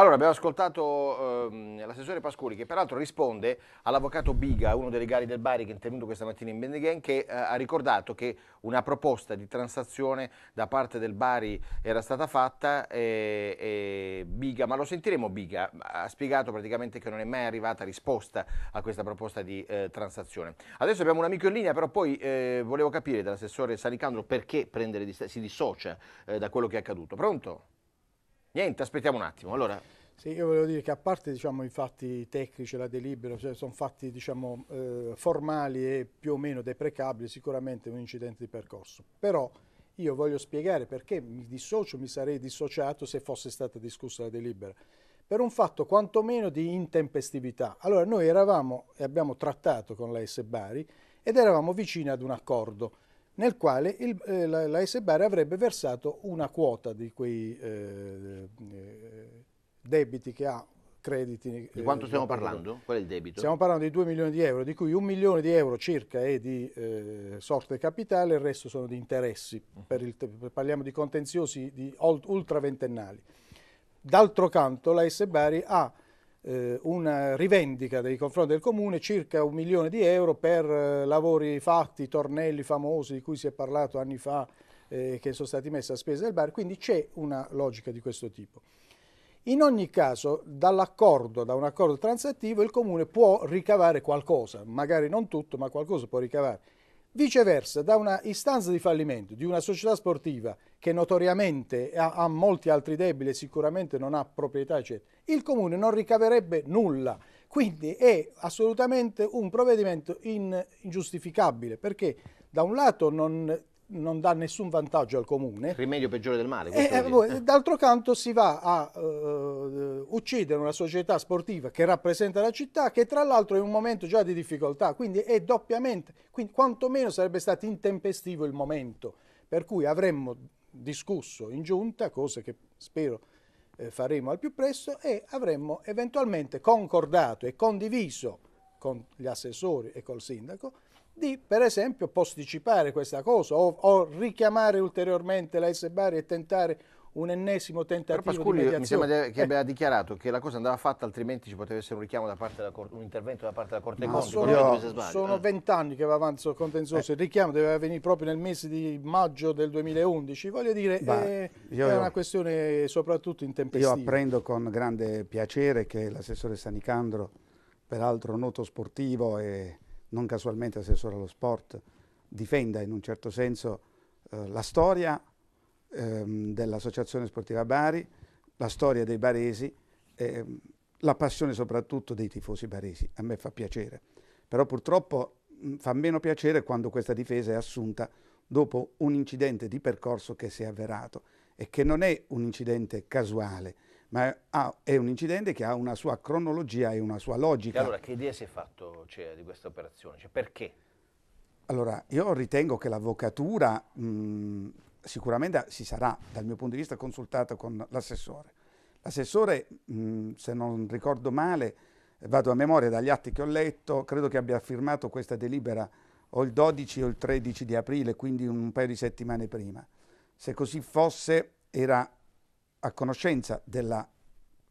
Allora, abbiamo ascoltato ehm, l'assessore Pascuri che peraltro risponde all'avvocato Biga, uno dei legali del Bari che è intervenuto questa mattina in Bendeghen, che eh, ha ricordato che una proposta di transazione da parte del Bari era stata fatta e, e Biga, ma lo sentiremo Biga, ha spiegato praticamente che non è mai arrivata risposta a questa proposta di eh, transazione. Adesso abbiamo un amico in linea, però poi eh, volevo capire dall'assessore Sanicandro perché prendere, si dissocia eh, da quello che è accaduto. Pronto? Niente, aspettiamo un attimo. Allora, sì, io volevo dire che a parte diciamo, i fatti tecnici, la delibera, cioè sono fatti diciamo, eh, formali e più o meno deprecabili, sicuramente un incidente di percorso. Però io voglio spiegare perché mi dissocio, mi sarei dissociato se fosse stata discussa la delibera. Per un fatto quantomeno di intempestività. Allora noi eravamo e abbiamo trattato con la S Bari ed eravamo vicini ad un accordo nel quale il, eh, la, la SBAR avrebbe versato una quota di quei eh, eh debiti che ha crediti. Di eh, quanto stiamo parlando? Qual è il debito? Stiamo parlando di 2 milioni di euro, di cui 1 milione di euro circa è di eh, sorte capitale, il resto sono di interessi, mhm. il, parliamo di contenziosi di ventennali. D'altro canto la S Bari ha eh, una rivendica nei confronti del Comune circa un milione di euro per eh, lavori fatti, tornelli famosi di cui si è parlato anni fa eh, che sono stati messi a spesa del bar, quindi c'è una logica di questo tipo. In ogni caso, dall'accordo, da un accordo transattivo, il Comune può ricavare qualcosa, magari non tutto, ma qualcosa può ricavare. Viceversa, da una istanza di fallimento di una società sportiva che notoriamente ha, ha molti altri debiti e sicuramente non ha proprietà, eccetera, il Comune non ricaverebbe nulla. Quindi è assolutamente un provvedimento in, ingiustificabile perché da un lato non non dà nessun vantaggio al comune. Rimedio peggiore del male. Eh, eh, d'altro canto si va a uh, uccidere una società sportiva che rappresenta la città, che tra l'altro è in un momento già di difficoltà, quindi è doppiamente, quindi quantomeno sarebbe stato intempestivo il momento, per cui avremmo discusso in giunta, cosa che spero eh, faremo al più presto, e avremmo eventualmente concordato e condiviso con gli assessori e col sindaco di per esempio posticipare questa cosa o, o richiamare ulteriormente la S Bari e tentare un ennesimo tentativo Però Pasculi, di mediazione. Mi sembra che abbia eh. dichiarato che la cosa andava fatta altrimenti ci poteva essere un richiamo da parte della Corte, un intervento da parte della Corte dei Conti. Sono eh. vent'anni eh. che va avanti il contenzioso, eh. il richiamo doveva venire proprio nel mese di maggio del 2011, voglio dire bah, è, è, una questione soprattutto in tempestiva. Io apprendo con grande piacere che l'assessore Sanicandro, peraltro noto sportivo e non casualmente assessore allo sport, difenda in un certo senso eh, la storia ehm, dell'Associazione Sportiva Bari, la storia dei baresi, ehm, la passione soprattutto dei tifosi baresi. A me fa piacere, però purtroppo mh, fa meno piacere quando questa difesa è assunta dopo un incidente di percorso che si è avverato e che non è un incidente casuale, ma è un incidente che ha una sua cronologia e una sua logica. E allora che idea si è fatto cioè, di questa operazione? Cioè, perché? Allora, io ritengo che l'avvocatura sicuramente si sarà, dal mio punto di vista, consultata con l'assessore. L'assessore, se non ricordo male, vado a memoria dagli atti che ho letto, credo che abbia firmato questa delibera o il 12 o il 13 di aprile, quindi un paio di settimane prima. Se così fosse, era a conoscenza della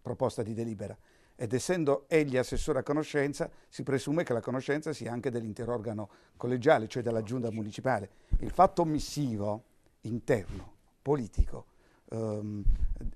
proposta di delibera ed essendo egli assessore a conoscenza si presume che la conoscenza sia anche dell'intero organo collegiale, cioè della giunta municipale. Il fatto omissivo interno, politico, ehm,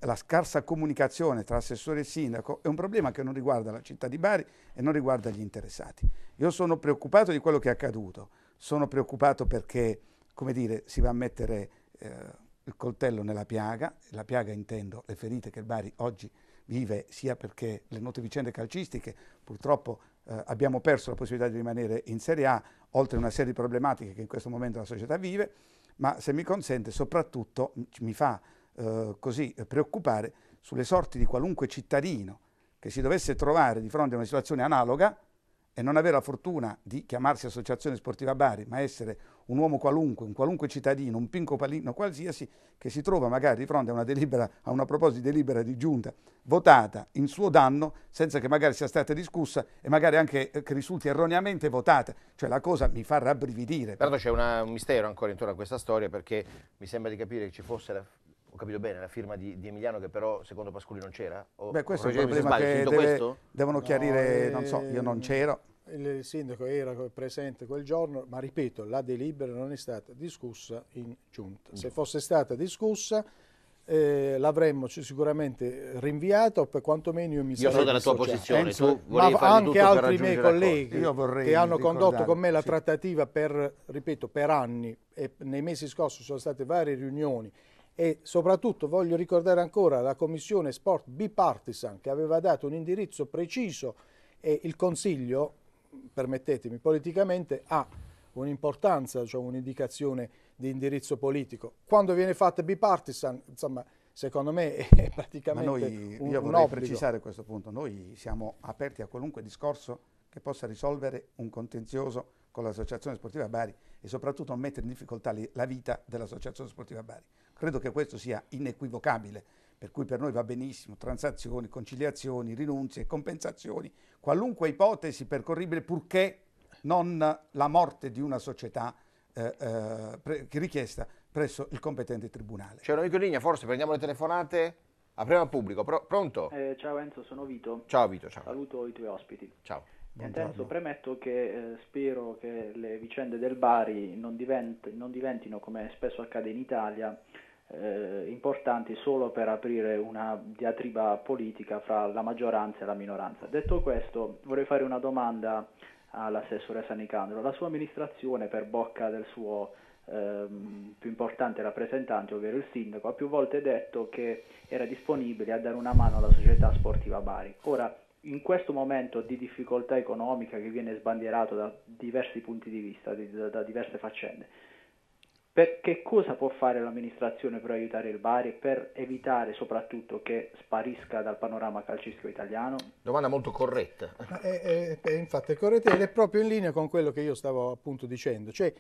la scarsa comunicazione tra assessore e sindaco è un problema che non riguarda la città di Bari e non riguarda gli interessati. Io sono preoccupato di quello che è accaduto, sono preoccupato perché, come dire, si va a mettere... Eh, il coltello nella piaga, la piaga intendo le ferite che il Bari oggi vive sia perché le note vicende calcistiche, purtroppo eh, abbiamo perso la possibilità di rimanere in Serie A, oltre a una serie di problematiche che in questo momento la società vive, ma se mi consente soprattutto mi fa eh, così eh, preoccupare sulle sorti di qualunque cittadino che si dovesse trovare di fronte a una situazione analoga e non avere la fortuna di chiamarsi Associazione Sportiva Bari, ma essere un uomo qualunque, un qualunque cittadino, un pinco palino qualsiasi, che si trova magari di fronte a una, delibera, a una proposta di delibera di giunta votata in suo danno, senza che magari sia stata discussa e magari anche eh, che risulti erroneamente votata. Cioè la cosa mi fa rabbrividire. Però c'è un mistero ancora intorno a questa storia, perché mi sembra di capire che ci fosse la, ho capito bene, la firma di, di, Emiliano che però secondo Pasculi non c'era? Beh, questo è un problema che deve, devono chiarire, no, eh, non so, io non c'ero il sindaco era presente quel giorno, ma ripeto, la delibera non è stata discussa in giunta. Se mm. fosse stata discussa eh, l'avremmo sicuramente rinviato, per quantomeno io mi sarei Io sono della tua posizione, Enzo, ma anche altri miei colleghi che hanno condotto con me la sì. trattativa per, ripeto, per anni e nei mesi scorsi sono state varie riunioni e soprattutto voglio ricordare ancora la commissione sport bipartisan che aveva dato un indirizzo preciso e il Consiglio permettetemi, politicamente ha un'importanza, cioè un'indicazione di indirizzo politico. Quando viene fatta bipartisan, insomma, secondo me è praticamente Ma noi, un, Io vorrei precisare questo punto, noi siamo aperti a qualunque discorso che possa risolvere un contenzioso con l'Associazione Sportiva Bari e soprattutto non mettere in difficoltà la vita dell'Associazione Sportiva Bari. Credo che questo sia inequivocabile per cui per noi va benissimo, transazioni, conciliazioni, rinunzie, compensazioni, qualunque ipotesi percorribile purché non la morte di una società eh, eh, pre richiesta presso il competente tribunale. C'è cioè, un amico in linea, forse prendiamo le telefonate? Apriamo al pubblico, Pro pronto? Eh, ciao Enzo, sono Vito. Ciao Vito, ciao. Saluto i tuoi ospiti. Ciao. Enzo, premetto che eh, spero che le vicende del Bari non, divent non diventino, come spesso accade in Italia, eh, importanti solo per aprire una diatriba politica fra la maggioranza e la minoranza. Detto questo, vorrei fare una domanda all'assessore Sanicandro. La sua amministrazione, per bocca del suo ehm, più importante rappresentante, ovvero il sindaco, ha più volte detto che era disponibile a dare una mano alla società sportiva Bari. Ora, in questo momento di difficoltà economica che viene sbandierato da diversi punti di vista, da diverse faccende, per che cosa può fare l'amministrazione per aiutare il Bari per evitare soprattutto che sparisca dal panorama calcistico italiano? Domanda molto corretta. È, è, è infatti è corretta ed è proprio in linea con quello che io stavo appunto dicendo, cioè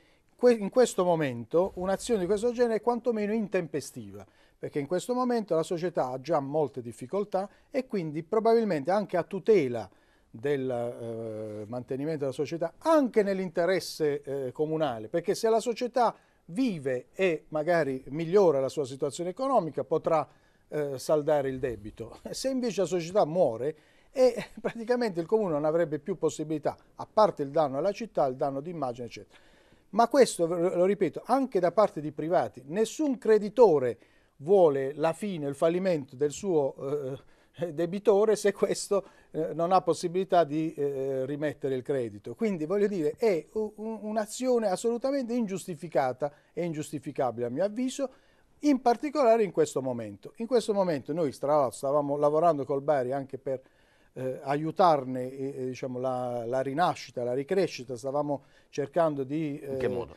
in questo momento un'azione di questo genere è quantomeno intempestiva, perché in questo momento la società ha già molte difficoltà e quindi probabilmente anche a tutela del eh, mantenimento della società, anche nell'interesse eh, comunale, perché se la società vive e magari migliora la sua situazione economica, potrà eh, saldare il debito. Se invece la società muore e praticamente il comune non avrebbe più possibilità, a parte il danno alla città, il danno d'immagine, eccetera. Ma questo, lo ripeto, anche da parte di privati, nessun creditore vuole la fine, il fallimento del suo eh, eh, debitore se questo eh, non ha possibilità di eh, rimettere il credito. Quindi voglio dire è un'azione assolutamente ingiustificata e ingiustificabile a mio avviso, in particolare in questo momento. In questo momento noi stavamo lavorando col Bari anche per eh, aiutarne eh, eh, diciamo, la, la, rinascita, la ricrescita, stavamo cercando di... Eh, in che eh, modo?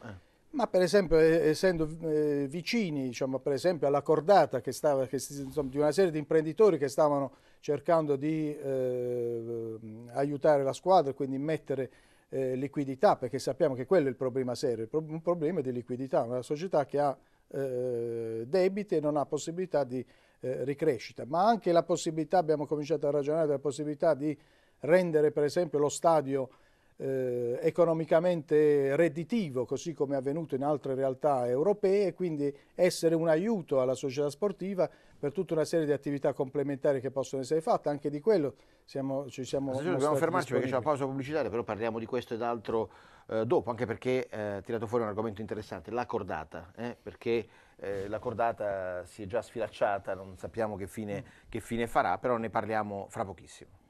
Ma per esempio, essendo eh, vicini diciamo, per esempio alla cordata che stava, che, insomma, di una serie di imprenditori che stavano cercando di eh, aiutare la squadra, quindi mettere eh, liquidità, perché sappiamo che quello è il problema serio, un problema di liquidità, una società che ha eh, debiti e non ha possibilità di eh, ricrescita, ma anche la possibilità, abbiamo cominciato a ragionare della possibilità di rendere per esempio lo stadio eh, economicamente redditivo, così come è avvenuto in altre realtà europee, e quindi essere un aiuto alla società sportiva per tutta una serie di attività complementari che possono essere fatte, anche di quello siamo, ci siamo... Dobbiamo fermarci perché c'è una pausa pubblicitaria, però parliamo di questo ed altro eh, dopo, anche perché eh, ha eh, tirato fuori un argomento interessante, la cordata, eh, perché eh, la cordata si è già sfilacciata, non sappiamo che fine, che fine farà, però ne parliamo fra pochissimo.